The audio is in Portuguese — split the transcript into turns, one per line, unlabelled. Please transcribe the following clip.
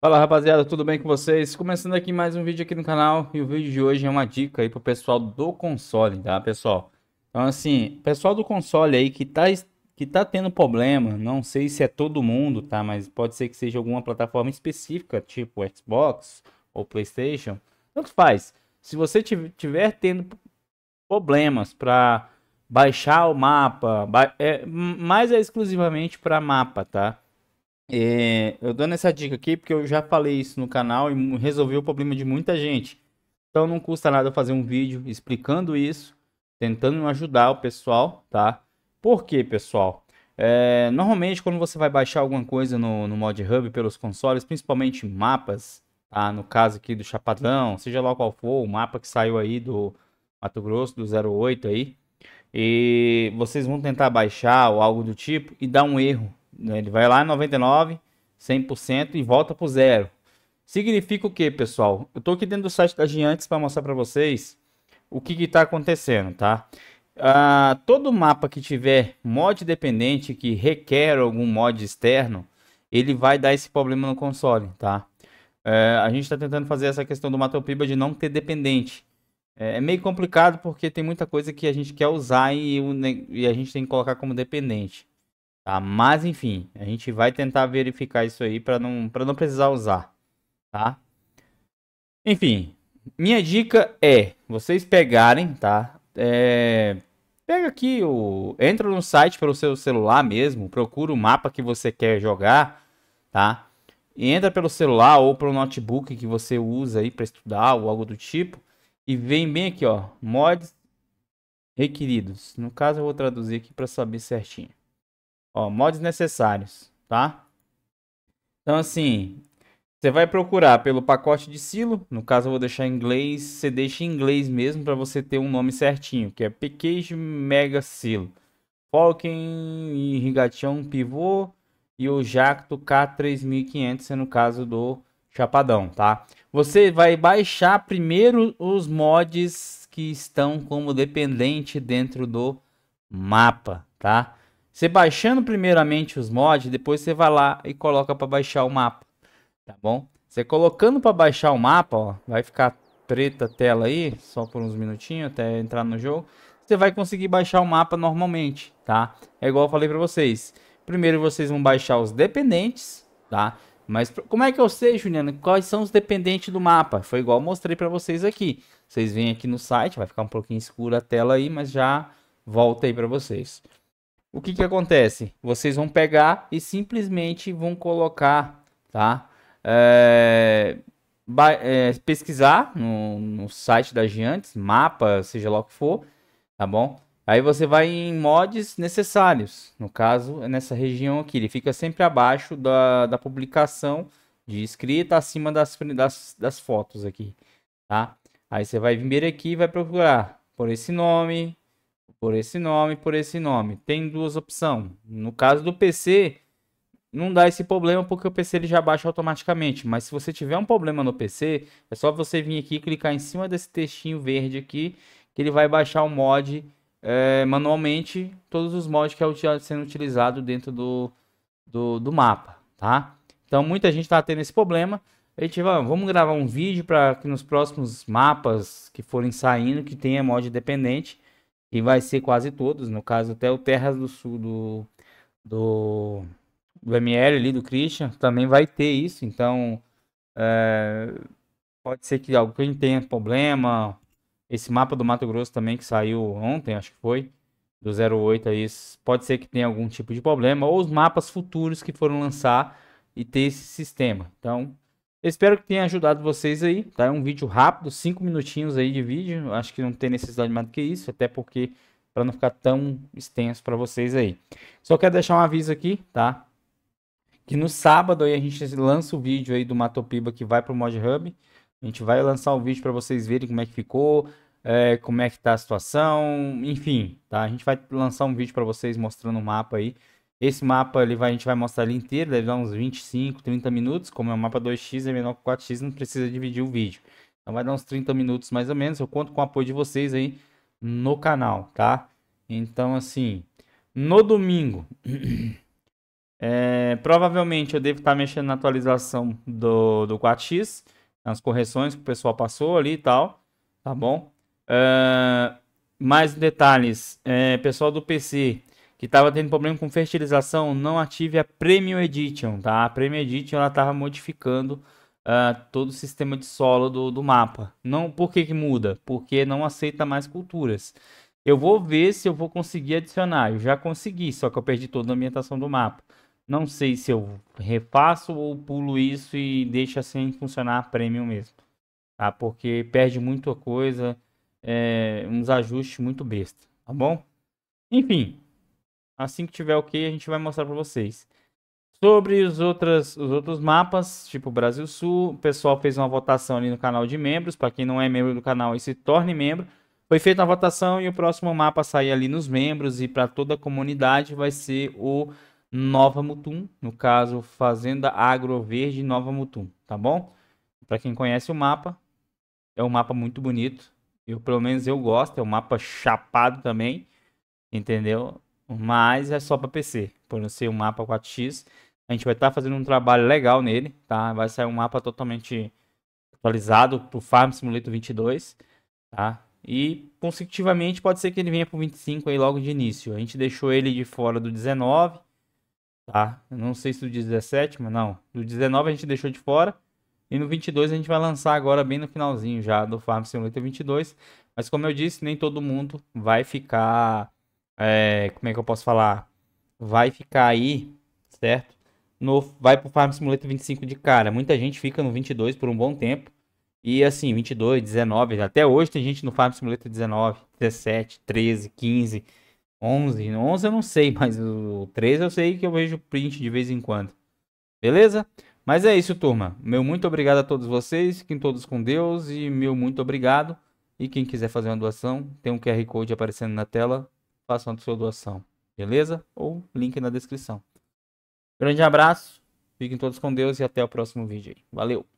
Fala rapaziada, tudo bem com vocês? Começando aqui mais um vídeo aqui no canal e o vídeo de hoje é uma dica aí pro pessoal do console, tá pessoal? Então assim, pessoal do console aí que tá, que tá tendo problema, não sei se é todo mundo, tá? Mas pode ser que seja alguma plataforma específica, tipo Xbox ou Playstation, tanto faz. Se você tiver tendo problemas para baixar o mapa, ba é, mais é exclusivamente para mapa, tá? É, eu dando essa dica aqui porque eu já falei isso no canal e resolvi o problema de muita gente. Então não custa nada fazer um vídeo explicando isso, tentando ajudar o pessoal, tá? Por quê, pessoal? É, normalmente quando você vai baixar alguma coisa no, no Mod Hub pelos consoles, principalmente mapas, tá? No caso aqui do Chapadão, seja lá qual for, o mapa que saiu aí do Mato Grosso, do 08 aí, e vocês vão tentar baixar ou algo do tipo e dá um erro né? Ele vai lá em 99, 100% e volta para o zero. Significa o que, pessoal? Eu estou aqui dentro do site da Giantes para mostrar para vocês o que está acontecendo, tá? Ah, todo mapa que tiver mod dependente que requer algum mod externo, ele vai dar esse problema no console, tá? É, a gente está tentando fazer essa questão do Matopiba de não ter dependente. É, é, meio complicado porque tem muita coisa que a gente quer usar e, e a gente tem que colocar como dependente. Tá? Mas enfim, a gente vai tentar verificar isso aí para não, pra não precisar usar, tá? Enfim, minha dica é vocês pegarem, tá? É, pega aqui o. Entra no site pelo seu celular mesmo, procura o mapa que você quer jogar, tá? E entra pelo celular ou pelo notebook que você usa aí para estudar ou algo do tipo. E vem bem aqui, ó. Mods requeridos. No caso, eu vou traduzir aqui para saber certinho. Ó, mods necessários, tá? Então, assim, você vai procurar pelo pacote de silo. No caso, eu vou deixar em inglês. Você deixa em inglês mesmo para você ter um nome certinho, que é Package Mega Silo. Falcon, irrigation, pivô e o Jacto K3500, no caso do Chapadão, tá? Você vai baixar primeiro os mods que estão como dependente dentro do mapa, tá? Você baixando primeiramente os mods, depois você vai lá e coloca para baixar o mapa, tá bom? Você colocando para baixar o mapa, ó, vai ficar preta a tela aí, só por uns minutinhos até entrar no jogo. Você vai conseguir baixar o mapa normalmente, tá? É igual eu falei para vocês. Primeiro vocês vão baixar os dependentes, tá? Mas como é que eu sei, Juliano, quais são os dependentes do mapa? Foi igual eu mostrei para vocês aqui. Vocês vêm aqui no site, vai ficar um pouquinho escura a tela aí, mas já volta aí para vocês o que que acontece? Vocês vão pegar e simplesmente vão colocar, tá? É, é, pesquisar no, no, site da Giantes, mapa, seja lá o que for, tá bom? Aí você vai em mods necessários. No caso, é nessa região aqui. Ele fica sempre abaixo da, da publicação de escrita, acima das, das, das fotos aqui, tá? Aí você vai vir aqui e vai procurar por esse nome, por esse nome, por esse nome. Tem duas opções. No caso do PC, não dá esse problema porque o PC ele já baixa automaticamente. Mas se você tiver um problema no PC, é só você vir aqui clicar em cima desse textinho verde aqui, que ele vai baixar o mod é, manualmente, todos os mods que é sendo utilizado dentro do, do, do mapa, tá? Então muita gente está tendo esse problema. A gente vai, vamos gravar um vídeo para que nos próximos mapas que forem saindo, que tenha mod dependente, e vai ser quase todos, no caso até o Terras do Sul do, do, do ML ali, do Christian, também vai ter isso, então é, pode ser que alguém tenha problema, esse mapa do Mato Grosso também que saiu ontem, acho que foi, do 08 aí, pode ser que tenha algum tipo de problema, ou os mapas futuros que foram lançar e ter esse sistema, então espero que tenha ajudado vocês aí, tá? É um vídeo rápido, 5 minutinhos aí de vídeo. acho que não tem necessidade mais do que isso, até porque para não ficar tão extenso para vocês aí. Só quero deixar um aviso aqui, tá? Que no sábado aí a gente lança o vídeo aí do Matopiba que vai pro Mod Hub. A gente vai lançar o vídeo para vocês verem como é que ficou, é, como é que tá a situação, enfim, tá? A gente vai lançar um vídeo para vocês mostrando o mapa aí. Esse mapa ele vai, a gente vai mostrar ele inteiro, deve dar uns 25, 30 minutos. Como é um mapa 2x, é menor que 4x, não precisa dividir o vídeo. Então vai dar uns 30 minutos mais ou menos. Eu conto com o apoio de vocês aí no canal, tá? Então, assim, no domingo, é, provavelmente eu devo estar mexendo na atualização do, do 4x, nas correções que o pessoal passou ali e tal, tá bom? Uh, mais detalhes, é, pessoal do PC, que estava tendo problema com fertilização, não ative a Premium Edition, tá? A Premium Edition ela estava modificando uh, todo o sistema de solo do, do mapa. Não, por que, que muda? Porque não aceita mais culturas. Eu vou ver se eu vou conseguir adicionar. Eu já consegui, só que eu perdi toda a ambientação do mapa. Não sei se eu refaço ou pulo isso e deixo assim funcionar a Premium mesmo. Tá? Porque perde muita coisa, é, uns ajustes muito besta, tá bom? Enfim, Assim que tiver ok, a gente vai mostrar para vocês. Sobre os, outras, os outros mapas, tipo Brasil Sul, o pessoal fez uma votação ali no canal de membros. Para quem não é membro do canal e se torne membro, foi feita a votação e o próximo mapa sair ali nos membros e para toda a comunidade vai ser o Nova Mutum, no caso Fazenda Agro Verde Nova Mutum, tá bom? Para quem conhece o mapa, é um mapa muito bonito. Eu pelo menos eu gosto, é um mapa chapado também, entendeu? mas é só para PC, por não ser um mapa 4x. A gente vai estar tá fazendo um trabalho legal nele, tá? Vai sair um mapa totalmente atualizado pro Farm Simulator 22, tá? E consecutivamente pode ser que ele venha pro 25 aí logo de início. A gente deixou ele de fora do 19, tá? Eu não sei se do 17, mas não. Do 19 a gente deixou de fora. E no 22 a gente vai lançar agora bem no finalzinho já do Farm Simulator 22. Mas como eu disse, nem todo mundo vai ficar é, como é que eu posso falar? Vai ficar aí, certo? No, vai pro Farm Simulator 25 de cara. Muita gente fica no 22 por um bom tempo. E assim, 22, 19, até hoje tem gente no Farm Simulator 19, 17, 13, 15, 11. 11 eu não sei, mas o 13 eu sei que eu vejo print de vez em quando. Beleza? Mas é isso, turma. Meu muito obrigado a todos vocês, fiquem todos com Deus e meu muito obrigado. E quem quiser fazer uma doação, tem um QR Code aparecendo na tela, façam a sua doação, beleza? Ou link na descrição. Grande abraço, fiquem todos com Deus e até o próximo vídeo. Aí. Valeu!